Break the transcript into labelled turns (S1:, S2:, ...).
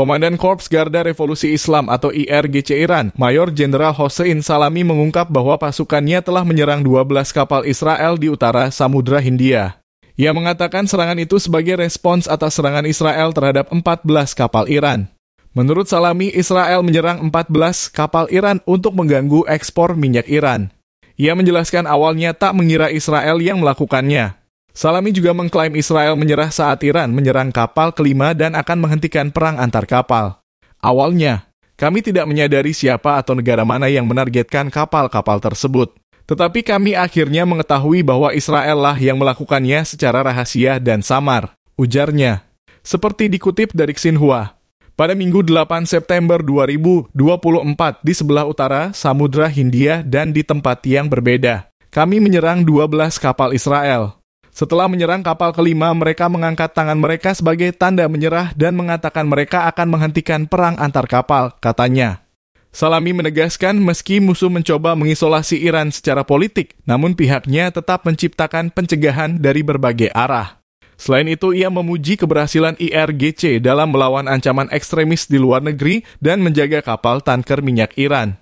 S1: Komandan Korps Garda Revolusi Islam atau IRGC Iran, Mayor Jenderal Hossein Salami mengungkap bahwa pasukannya telah menyerang 12 kapal Israel di utara Samudra Hindia. Ia mengatakan serangan itu sebagai respons atas serangan Israel terhadap 14 kapal Iran. Menurut Salami, Israel menyerang 14 kapal Iran untuk mengganggu ekspor minyak Iran. Ia menjelaskan awalnya tak mengira Israel yang melakukannya, Salami juga mengklaim Israel menyerah saat Iran menyerang kapal kelima dan akan menghentikan perang antar kapal. Awalnya, kami tidak menyadari siapa atau negara mana yang menargetkan kapal-kapal tersebut. Tetapi kami akhirnya mengetahui bahwa Israel lah yang melakukannya secara rahasia dan samar, ujarnya. Seperti dikutip dari Xinhua, pada Minggu 8 September 2024 di sebelah utara Samudra Hindia dan di tempat yang berbeda, kami menyerang 12 kapal Israel. Setelah menyerang kapal kelima, mereka mengangkat tangan mereka sebagai tanda menyerah dan mengatakan mereka akan menghentikan perang antar kapal, katanya. Salami menegaskan meski musuh mencoba mengisolasi Iran secara politik, namun pihaknya tetap menciptakan pencegahan dari berbagai arah. Selain itu, ia memuji keberhasilan IRGC dalam melawan ancaman ekstremis di luar negeri dan menjaga kapal tanker minyak Iran.